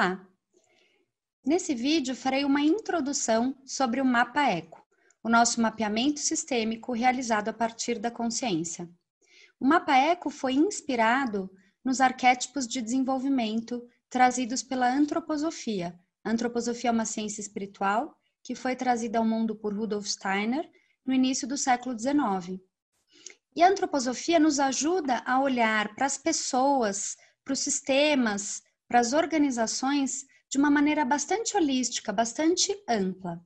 falar. Nesse vídeo, farei uma introdução sobre o mapa eco, o nosso mapeamento sistêmico realizado a partir da consciência. O mapa eco foi inspirado nos arquétipos de desenvolvimento trazidos pela antroposofia. A antroposofia é uma ciência espiritual que foi trazida ao mundo por Rudolf Steiner no início do século XIX. E a antroposofia nos ajuda a olhar para as pessoas, para os sistemas, para as organizações de uma maneira bastante holística, bastante ampla.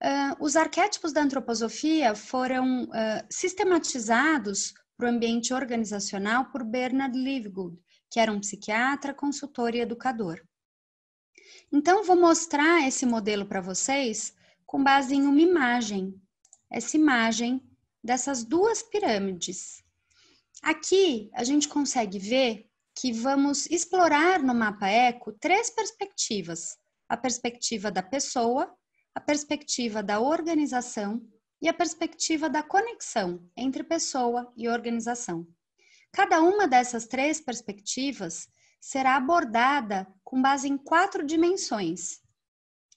Uh, os arquétipos da antroposofia foram uh, sistematizados para o ambiente organizacional por Bernard Livgood, que era um psiquiatra, consultor e educador. Então, vou mostrar esse modelo para vocês com base em uma imagem, essa imagem dessas duas pirâmides. Aqui a gente consegue ver que vamos explorar no mapa eco três perspectivas: a perspectiva da pessoa, a perspectiva da organização e a perspectiva da conexão entre pessoa e organização. Cada uma dessas três perspectivas será abordada com base em quatro dimensões.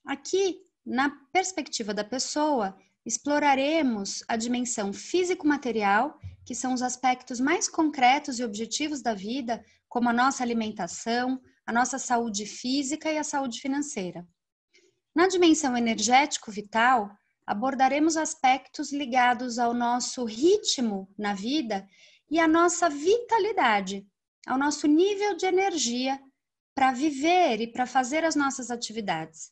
Aqui, na perspectiva da pessoa, exploraremos a dimensão físico-material que são os aspectos mais concretos e objetivos da vida, como a nossa alimentação, a nossa saúde física e a saúde financeira. Na dimensão energético-vital, abordaremos aspectos ligados ao nosso ritmo na vida e à nossa vitalidade, ao nosso nível de energia para viver e para fazer as nossas atividades.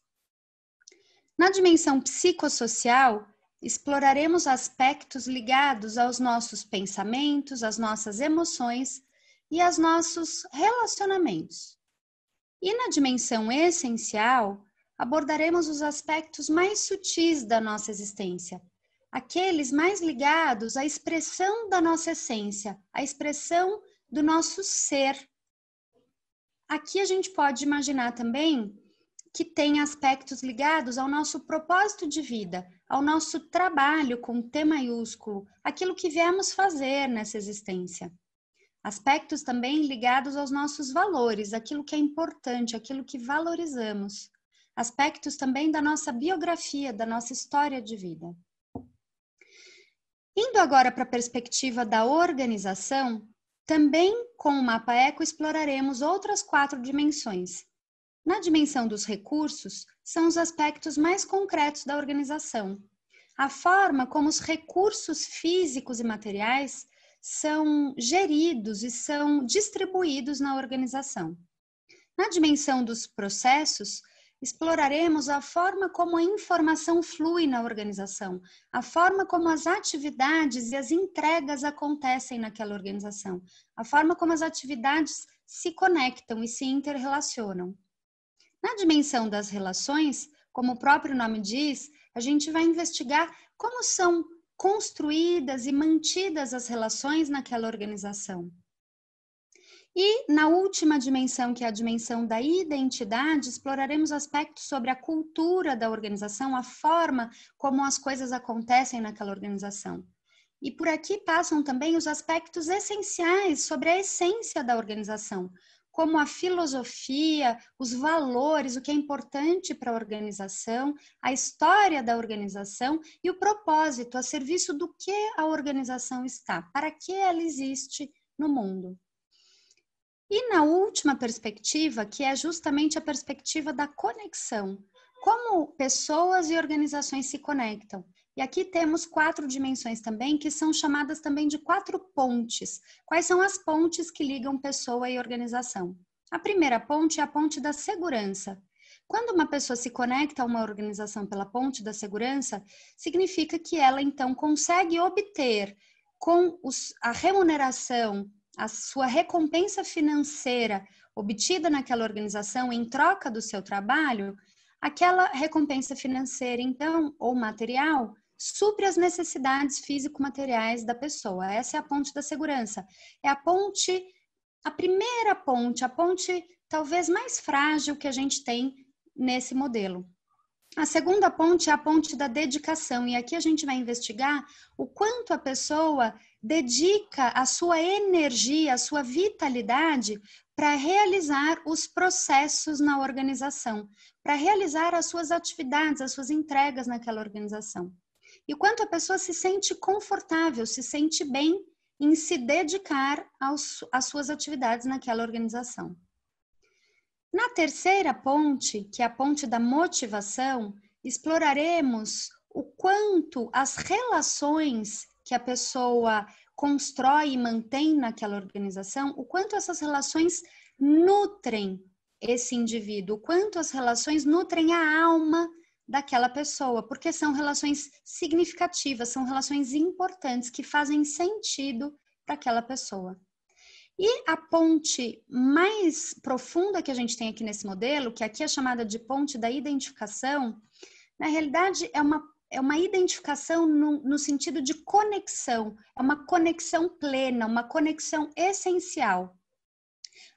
Na dimensão psicossocial, exploraremos aspectos ligados aos nossos pensamentos, às nossas emoções e aos nossos relacionamentos. E na dimensão essencial, abordaremos os aspectos mais sutis da nossa existência, aqueles mais ligados à expressão da nossa essência, à expressão do nosso ser. Aqui a gente pode imaginar também que tem aspectos ligados ao nosso propósito de vida, ao nosso trabalho com T maiúsculo, aquilo que viemos fazer nessa existência. Aspectos também ligados aos nossos valores, aquilo que é importante, aquilo que valorizamos. Aspectos também da nossa biografia, da nossa história de vida. Indo agora para a perspectiva da organização, também com o mapa eco exploraremos outras quatro dimensões, na dimensão dos recursos, são os aspectos mais concretos da organização. A forma como os recursos físicos e materiais são geridos e são distribuídos na organização. Na dimensão dos processos, exploraremos a forma como a informação flui na organização, a forma como as atividades e as entregas acontecem naquela organização, a forma como as atividades se conectam e se interrelacionam. Na dimensão das relações, como o próprio nome diz, a gente vai investigar como são construídas e mantidas as relações naquela organização. E na última dimensão, que é a dimensão da identidade, exploraremos aspectos sobre a cultura da organização, a forma como as coisas acontecem naquela organização. E por aqui passam também os aspectos essenciais sobre a essência da organização, como a filosofia, os valores, o que é importante para a organização, a história da organização e o propósito, a serviço do que a organização está, para que ela existe no mundo. E na última perspectiva, que é justamente a perspectiva da conexão, como pessoas e organizações se conectam. E aqui temos quatro dimensões também, que são chamadas também de quatro pontes. Quais são as pontes que ligam pessoa e organização? A primeira ponte é a ponte da segurança. Quando uma pessoa se conecta a uma organização pela ponte da segurança, significa que ela então consegue obter com os, a remuneração, a sua recompensa financeira obtida naquela organização em troca do seu trabalho, aquela recompensa financeira, então, ou material, supre as necessidades físico-materiais da pessoa. Essa é a ponte da segurança. É a ponte, a primeira ponte, a ponte talvez mais frágil que a gente tem nesse modelo. A segunda ponte é a ponte da dedicação, e aqui a gente vai investigar o quanto a pessoa dedica a sua energia, a sua vitalidade para realizar os processos na organização, para realizar as suas atividades, as suas entregas naquela organização e o quanto a pessoa se sente confortável, se sente bem em se dedicar aos, às suas atividades naquela organização. Na terceira ponte, que é a ponte da motivação, exploraremos o quanto as relações que a pessoa constrói e mantém naquela organização, o quanto essas relações nutrem esse indivíduo, o quanto as relações nutrem a alma daquela pessoa, porque são relações significativas, são relações importantes que fazem sentido para aquela pessoa. E a ponte mais profunda que a gente tem aqui nesse modelo, que aqui é chamada de ponte da identificação, na realidade é uma, é uma identificação no, no sentido de conexão, é uma conexão plena, uma conexão essencial.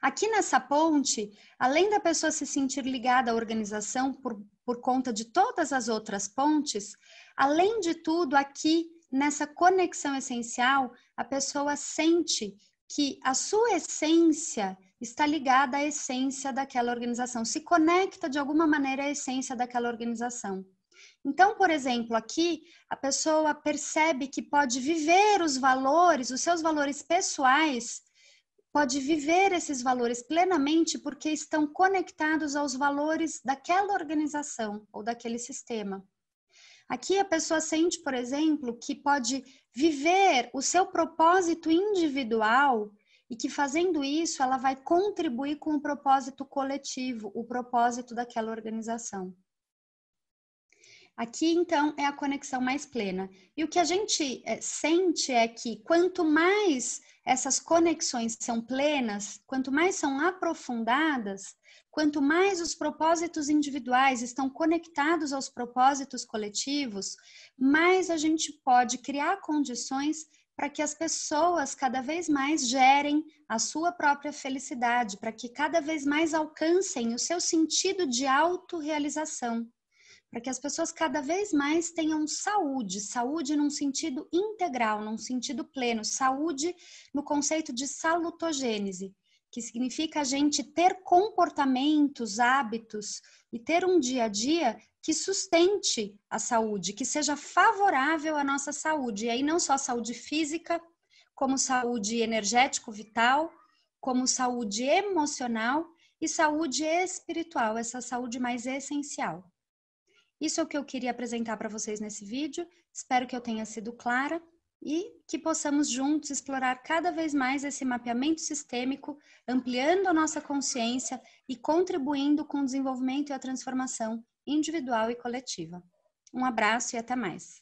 Aqui nessa ponte, além da pessoa se sentir ligada à organização por, por conta de todas as outras pontes, além de tudo, aqui nessa conexão essencial, a pessoa sente que a sua essência está ligada à essência daquela organização, se conecta de alguma maneira à essência daquela organização. Então, por exemplo, aqui a pessoa percebe que pode viver os valores, os seus valores pessoais, pode viver esses valores plenamente porque estão conectados aos valores daquela organização ou daquele sistema. Aqui a pessoa sente, por exemplo, que pode viver o seu propósito individual e que fazendo isso ela vai contribuir com o propósito coletivo, o propósito daquela organização. Aqui, então, é a conexão mais plena. E o que a gente é, sente é que quanto mais essas conexões são plenas, quanto mais são aprofundadas, quanto mais os propósitos individuais estão conectados aos propósitos coletivos, mais a gente pode criar condições para que as pessoas cada vez mais gerem a sua própria felicidade, para que cada vez mais alcancem o seu sentido de autorrealização para que as pessoas cada vez mais tenham saúde, saúde num sentido integral, num sentido pleno, saúde no conceito de salutogênese, que significa a gente ter comportamentos, hábitos e ter um dia a dia que sustente a saúde, que seja favorável à nossa saúde, e aí não só saúde física, como saúde energético vital, como saúde emocional e saúde espiritual, essa saúde mais essencial. Isso é o que eu queria apresentar para vocês nesse vídeo. Espero que eu tenha sido clara e que possamos juntos explorar cada vez mais esse mapeamento sistêmico, ampliando a nossa consciência e contribuindo com o desenvolvimento e a transformação individual e coletiva. Um abraço e até mais.